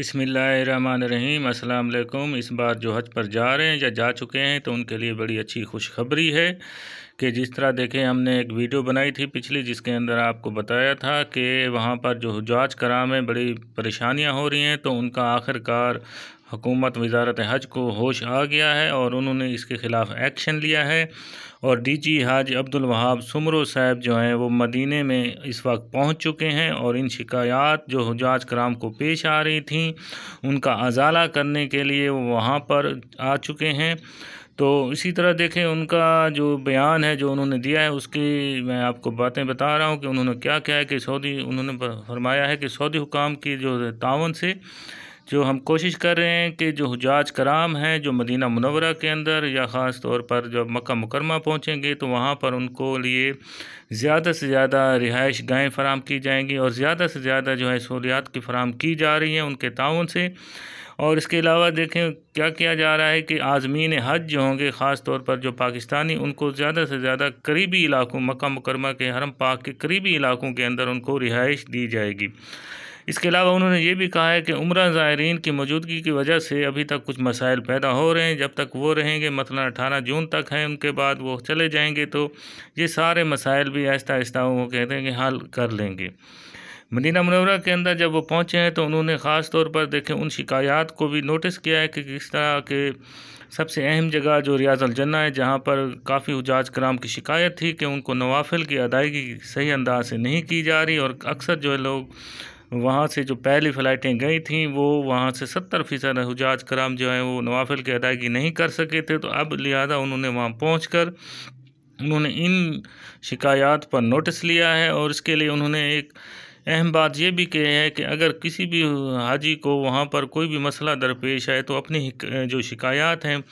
बिसमीम अल्लाम इस बार जो हज पर जा रहे हैं या जा चुके हैं तो उनके लिए बड़ी अच्छी खुशखबरी है कि जिस तरह देखें हमने एक वीडियो बनाई थी पिछली जिसके अंदर आपको बताया था कि वहाँ पर जो हजाज कराम में बड़ी परेशानियाँ हो रही हैं तो उनका आखिरकार हुकूमत वजारत हज को होश आ गया है और उन्होंने इसके ख़िलाफ़ एक्शन लिया है और डी जी हाज अब्दुल वहाब सुमरो साहब जो हैं वो मदीने में इस वक्त पहुंच चुके हैं और इन शिकायत जो हजाज कराम को पेश आ रही थी उनका अजाला करने के लिए वो वहाँ पर आ चुके हैं तो इसी तरह देखें उनका जो बयान है जो उन्होंने दिया है उसकी मैं आपको बातें बता रहा हूँ कि उन्होंने क्या क्या है कि सऊदी उन्होंने फरमाया है कि सऊदी हुकाम की जो तावन से जो हम कोशिश कर रहे हैं कि जो हजाज कराम हैं जो मदीना मुनवरा के अंदर या ख़ास तौर पर जब मक्का मुकरमा पहुँचेंगे तो वहाँ पर उनको लिए ज़्यादा से ज़्यादा रिहाइश गाहें फ़राम की जाएंगी और ज़्यादा से ज़्यादा जो है सहूलियात की फ़राम की जा रही हैं उनके ताउन से और इसके अलावा देखें क्या किया जा रहा है कि आज़मीन हज जो होंगे ख़ास तौर पर जो पाकिस्तानी उनको ज़्यादा से ज़्यादा करीबी इलाकों मक्का मुकरमा के हरम पाक के करीबी इलाकों के अंदर उनको रिहाइश दी जाएगी इसके अलावा उन्होंने ये भी कहा है कि उम्र ज़ायरीन की मौजूदगी की वजह से अभी तक कुछ मसाइल पैदा हो रहे हैं जब तक वो रहेंगे मतलब अठारह जून तक हैं उनके बाद वो चले जाएंगे तो ये सारे मसाइल भी आहिस्ता आहिस्ता वो कहते हैं कि हल कर लेंगे मदीना मनवरा के अंदर जब वो पहुँचे हैं तो उन्होंने ख़ास तौर पर देखें उन शिकायत को भी नोटिस किया है कि किस तरह के सबसे अहम जगह जो रियाजन्ना है जहाँ पर काफ़ी उजाज कराम की शिकायत थी कि उनको नवाफिल की अदायगी सही अंदाज से नहीं की जा रही और अक्सर जो है लोग वहाँ से जो पहली फ़्लाइटें गई थी वो वहाँ से सत्तर फ़ीसद हजाज कराम जो है वो नवाफिल की अदायगी नहीं कर सके थे तो अब लिहाजा उन्होंने वहाँ पहुँच कर उन्होंने इन शिकायात पर नोटिस लिया है और इसके लिए उन्होंने एक अहम बात यह भी कह है कि अगर किसी भी हाजी को वहाँ पर कोई भी मसला दरपेश है तो अपनी जो शिकायत हैं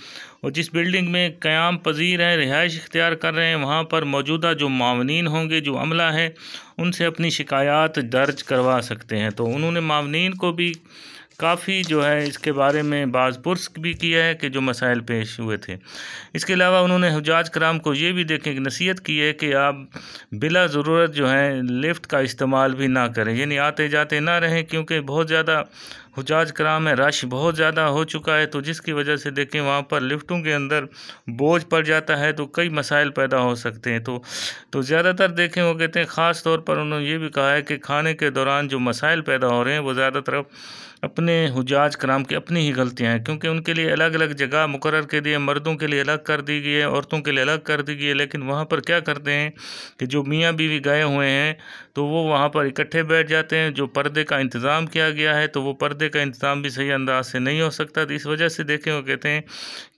और जिस बिल्डिंग में क़्याम पजीर हैं रिहाइश इख्तियार कर रहे हैं वहाँ पर मौजूदा जो मावनिन होंगे जो अमला है उनसे अपनी शिकायत दर्ज करवा सकते हैं तो उन्होंने मावनिन को भी काफ़ी जो है इसके बारे में बाजपुर्स भी किया है कि जो मसाइल पेश हुए थे इसके अलावा उन्होंने हजाज कराम को ये भी देखें कि नसीहत की है कि आप बिला ज़रूरत जो है लिफ्ट का इस्तेमाल भी ना करें यानी आते जाते ना रहें क्योंकि बहुत ज़्यादा हजाज कराम है रश बहुत ज़्यादा हो चुका है तो जिसकी वजह से देखें वहाँ पर लिफ्टों के अंदर बोझ पड़ जाता है तो कई मसाइल पैदा हो सकते हैं तो तो ज़्यादातर देखें वो कहते हैं ख़ास तौर पर उन्होंने ये भी कहा है कि खाने के दौरान जो मसाइल पैदा हो रहे हैं वो ज़्यादा तरफ अपने हजाज कराम की अपनी ही गलतियाँ हैं क्योंकि उनके लिए अलग अलग जगह मुकर के दिए मर्दों के लिए अलग कर दी गई है औरतों के लिए अलग कर दी गई है लेकिन वहाँ पर क्या करते हैं कि जो मियाँ बीवी गए हुए हैं तो वो वहाँ पर इकट्ठे बैठ जाते हैं जो पर्दे का इंतज़ाम किया गया है तो वो पर्दे का इंतज़ाम भी सही अंदाज से नहीं हो सकता तो इस वजह से देखें वो कहते हैं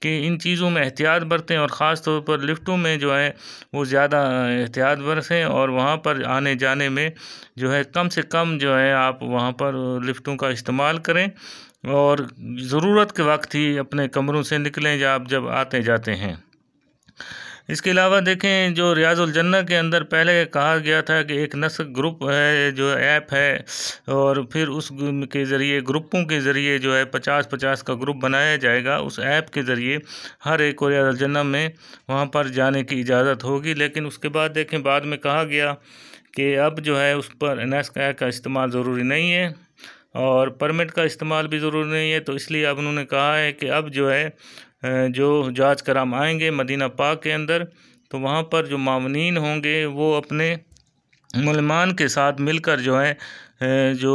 कि इन चीज़ों में एहतियात बरतें और ख़ास तौर पर लिफ्टों में जो है वो ज़्यादा एहतियात बरसें और वहाँ पर आने जाने में जो है कम से कम जो है आप वहाँ पर लिफ्टों का इस्तेमाल इस्तेमाल करें और ज़रूरत के वक्त ही अपने कमरों से निकलें या आप जब आते जाते हैं इसके अलावा देखें जो रियाजुल जन्ना के अंदर पहले कहा गया था कि एक नस्क ग्रुप है जो ऐप है और फिर उस के ज़रिए ग्रुपों के ज़रिए जो है पचास पचास का ग्रुप बनाया जाएगा उस ऐप के ज़रिए हर एक को रियाजुल जन्ना में वहाँ पर जाने की इजाज़त होगी लेकिन उसके बाद देखें बाद में कहा गया कि अब जो है उस पर ऐप का इस्तेमाल ज़रूरी नहीं है और परमिट का इस्तेमाल भी ज़रूरी नहीं है तो इसलिए अब उन्होंने कहा है कि अब जो है जो जाँच कराम आएंगे मदीना पाक के अंदर तो वहाँ पर जो मामनिन होंगे वो अपने मुलमान के साथ मिलकर जो है जो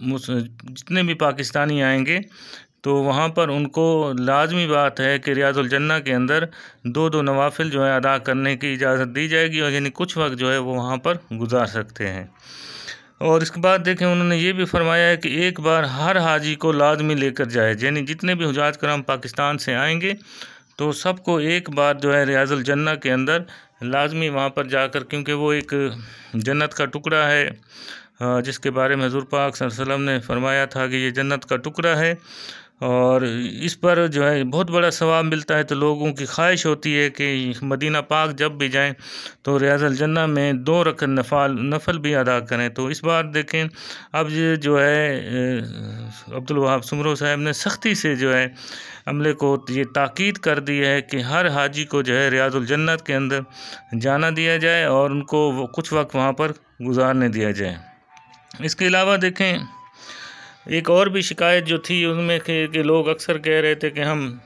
जितने भी पाकिस्तानी आएंगे तो वहाँ पर उनको लाजमी बात है कि रियाजुलजन्ना के अंदर दो दो नवाफिल जो है अदा करने की इजाज़त दी जाएगी और यानी कुछ वक्त जो है वो वहाँ पर गुजार सकते हैं और इसके बाद देखें उन्होंने ये भी फरमाया है कि एक बार हर हाजी को लाजमी लेकर जाए यानी जितने भी हजात कराम पाकिस्तान से आएंगे तो सबको एक बार जो है रियाजल जन्ना के अंदर लाजमी वहाँ पर जाकर क्योंकि वो एक जन्नत का टुकड़ा है जिसके बारे में हजूर पाक ने फरमाया था कि ये जन्नत का टुकड़ा है और इस पर जो है बहुत बड़ा सवाब मिलता है तो लोगों की ख्वाहिश होती है कि मदीना पाक जब भी जाएं तो रियाजल जन्ना में दो रकत नफाल नफल भी अदा करें तो इस बार देखें अब जो है अब्दुल वहाब सुमरो साहब ने सख्ती से जो है अमले को ये ताक़द कर दी है कि हर हाजी को जो है रियाजल जन्नत के अंदर जाना दिया जाए और उनको कुछ वक्त वहाँ पर गुजारने दिया जाए इसके अलावा देखें एक और भी शिकायत जो थी उनमें के, कि लोग अक्सर कह रहे थे कि हम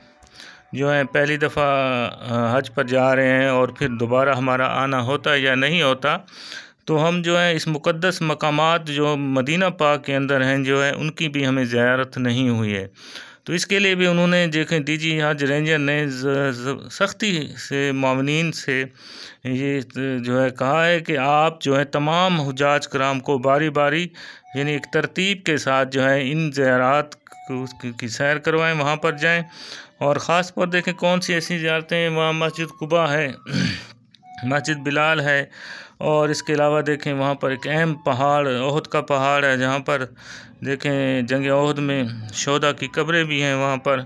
जो है पहली दफ़ा हज पर जा रहे हैं और फिर दोबारा हमारा आना होता या नहीं होता तो हम जो है इस मुक़दस मकाम जो मदीना पाक के अंदर हैं जो है उनकी भी हमें ज़्यारत नहीं हुई है तो इसके लिए भी उन्होंने देखें डी जी हाज रेंजर ने सख्ती से मामनिन से ये जो है कहा है कि आप जो है तमाम हजाज कराम को बारी बारी यानी एक तरतीब के साथ जो है इन ज़्यारात की सैर करवाएं वहाँ पर जाएं और ख़ास पर देखें कौन सी ऐसी ज़्यारतें वहाँ मस्जिद कुबा है मस्जिद बिलाल है और इसके अलावा देखें वहाँ पर एक अहम पहाड़ ओहद का पहाड़ है जहाँ पर देखें जंग ओहद में शोदा की कब्रें भी हैं वहाँ पर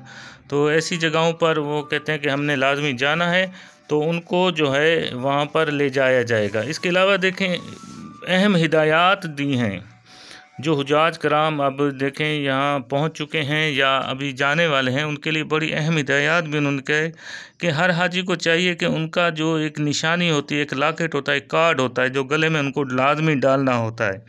तो ऐसी जगहों पर वो कहते हैं कि हमने लाजमी जाना है तो उनको जो है वहाँ पर ले जाया जाएगा इसके अलावा देखें अहम हिदायत दी हैं जो हजाज कराम अब देखें यहाँ पहुँच चुके हैं या अभी जाने वाले हैं उनके लिए बड़ी अहम हिदायत भी उन्होंने कहे कि हर हाजी को चाहिए कि उनका जो एक निशानी होती है एक लाकेट होता है एक कार्ड होता है जो गले में उनको लाजमी डालना होता है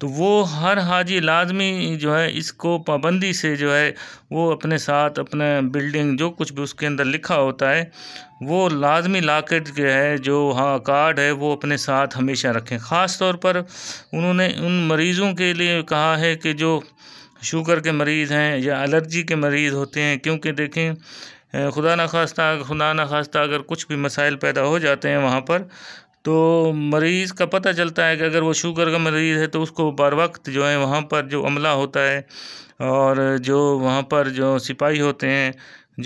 तो वो हर हाजी लाजमी जो है इसको पाबंदी से जो है वो अपने साथ अपने बिल्डिंग जो कुछ भी उसके अंदर लिखा होता है वो लाजमी लाकेट जो है जो हाँ कार्ड है वो अपने साथ हमेशा रखें ख़ास तौर पर उन्होंने उन मरीज़ों के लिए कहा है कि जो शुगर के मरीज़ हैं या एलर्जी के मरीज़ होते हैं क्योंकि देखें खुदा ना खास्ता खुदा ना खास्ता अगर कुछ भी मसाइल पैदा हो जाते हैं वहाँ पर तो मरीज़ का पता चलता है कि अगर वो शुगर का मरीज़ है तो उसको बर वक्त जो है वहाँ पर जो अमला होता है और जो वहाँ पर जो सिपाही होते हैं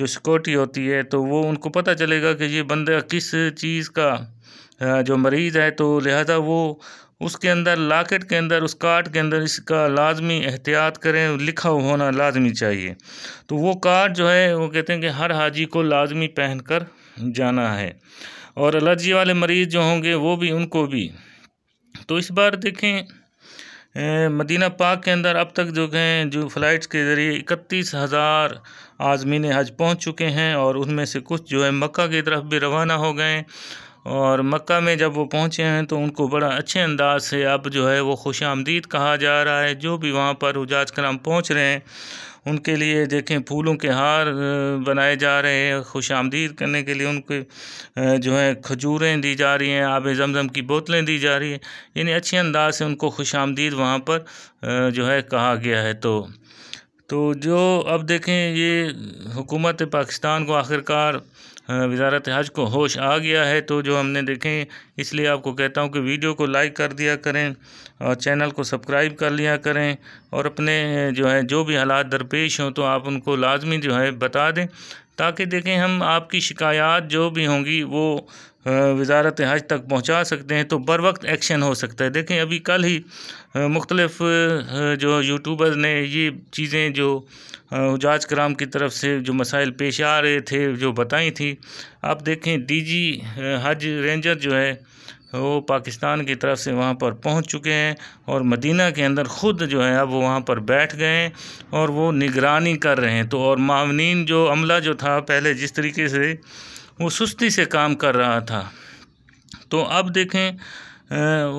जो सिक्योरिटी होती है तो वो उनको पता चलेगा कि ये बंदा किस चीज़ का जो मरीज़ है तो लिहाजा वो उसके अंदर लाकेट के अंदर उस कार्ड के अंदर इसका लाजमी एहतियात करें लिखा होना लाजमी चाहिए तो वो कार्ड जो है वो कहते हैं कि हर हाजी को लाजमी पहन कर जाना है और एलर्जी वाले मरीज़ जो होंगे वो भी उनको भी तो इस बार देखें मदीना पाक के अंदर अब तक जो हैं जो फ़्लाइट्स के ज़रिए इकतीस हज़ार आज़मीन हज पहुंच चुके हैं और उनमें से कुछ जो है मक्का की तरफ भी रवाना हो गए और मक्का में जब वो पहुंचे हैं तो उनको बड़ा अच्छे अंदाज से अब जो है वो खुश आमदीद कहा जा रहा है जो भी वहाँ पर उजाज कराम पहुँच रहे हैं उनके लिए देखें फूलों के हार बनाए जा रहे हैं खुश आमदीद करने के लिए उनके जो है खजूरें दी जा रही हैं आब जमज़म की बोतलें दी जा रही हैं यानी अच्छे अंदाज से उनको खुश आमदीद वहाँ पर जो है कहा गया है तो तो जो अब देखें ये हुकूमत पाकिस्तान को आखिरकार हाँ, वजारत हज को होश आ गया है तो जो हमने देखें इसलिए आपको कहता हूँ कि वीडियो को लाइक कर दिया करें और चैनल को सब्सक्राइब कर लिया करें और अपने जो है जो भी हालात दरपेश हों तो आप उनको लाजमी जो है बता दें ताकि देखें हम आपकी शिकायत जो भी होंगी वो वजारत हज तक पहुँचा सकते हैं तो बर वक्त एक्शन हो सकता है देखें अभी कल ही मुख्तलफ़ जो यूट्यूबर ने ये चीज़ें जो उजाज कराम की तरफ से जो मसाइल पेश आ रहे थे जो बताई थी आप देखें डी जी हज रेंजर जो है वो पाकिस्तान की तरफ से वहाँ पर पहुँच चुके हैं और मदीना के अंदर ख़ुद जो है अब वहाँ पर बैठ गए हैं और वो निगरानी कर रहे हैं तो और मावनिन जो अमला जो था पहले जिस तरीके से वो सुस्ती से काम कर रहा था तो अब देखें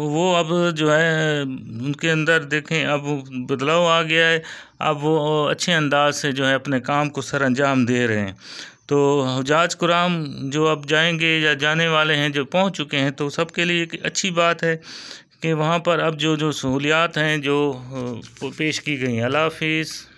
वो अब जो है उनके अंदर देखें अब बदलाव आ गया है अब वो अच्छे अंदाज से जो है अपने काम को सर अंजाम दे रहे हैं तो हजाज कुराम जो अब जाएंगे या जाने वाले हैं जो पहुंच चुके हैं तो सबके लिए एक अच्छी बात है कि वहाँ पर अब जो जो सहूलियात हैं जो पेश की गई हैं अलाफिज़